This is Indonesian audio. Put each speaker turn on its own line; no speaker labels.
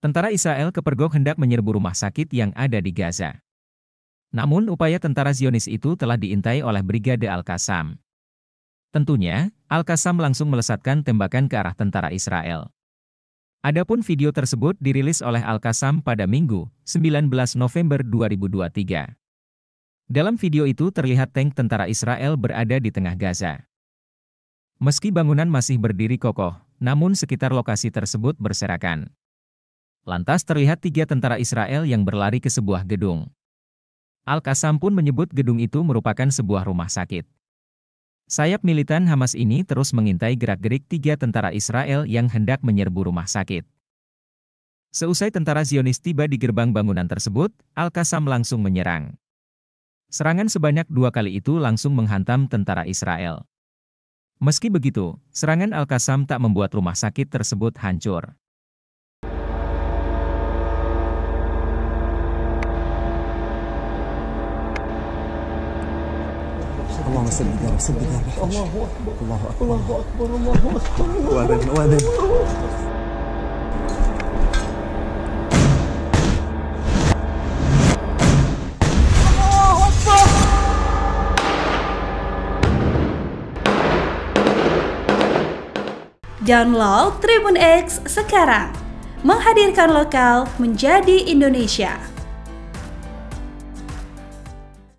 Tentara Israel kepergok hendak menyerbu rumah sakit yang ada di Gaza. Namun upaya tentara Zionis itu telah diintai oleh Brigade Al-Qassam. Tentunya, Al-Qassam langsung melesatkan tembakan ke arah tentara Israel. Adapun video tersebut dirilis oleh al pada Minggu, 19 November 2023. Dalam video itu terlihat tank tentara Israel berada di tengah Gaza. Meski bangunan masih berdiri kokoh, namun sekitar lokasi tersebut berserakan. Lantas terlihat tiga tentara Israel yang berlari ke sebuah gedung. al qasam pun menyebut gedung itu merupakan sebuah rumah sakit. Sayap militan Hamas ini terus mengintai gerak-gerik tiga tentara Israel yang hendak menyerbu rumah sakit. Seusai tentara Zionis tiba di gerbang bangunan tersebut, Al-Qassam langsung menyerang. Serangan sebanyak dua kali itu langsung menghantam tentara Israel. Meski begitu, serangan Al-Qassam tak membuat rumah sakit tersebut hancur. اللهم صل على صل على الله اكبر الله
اكبر الله اكبر
Download Tribun X sekarang menghadirkan lokal menjadi Indonesia.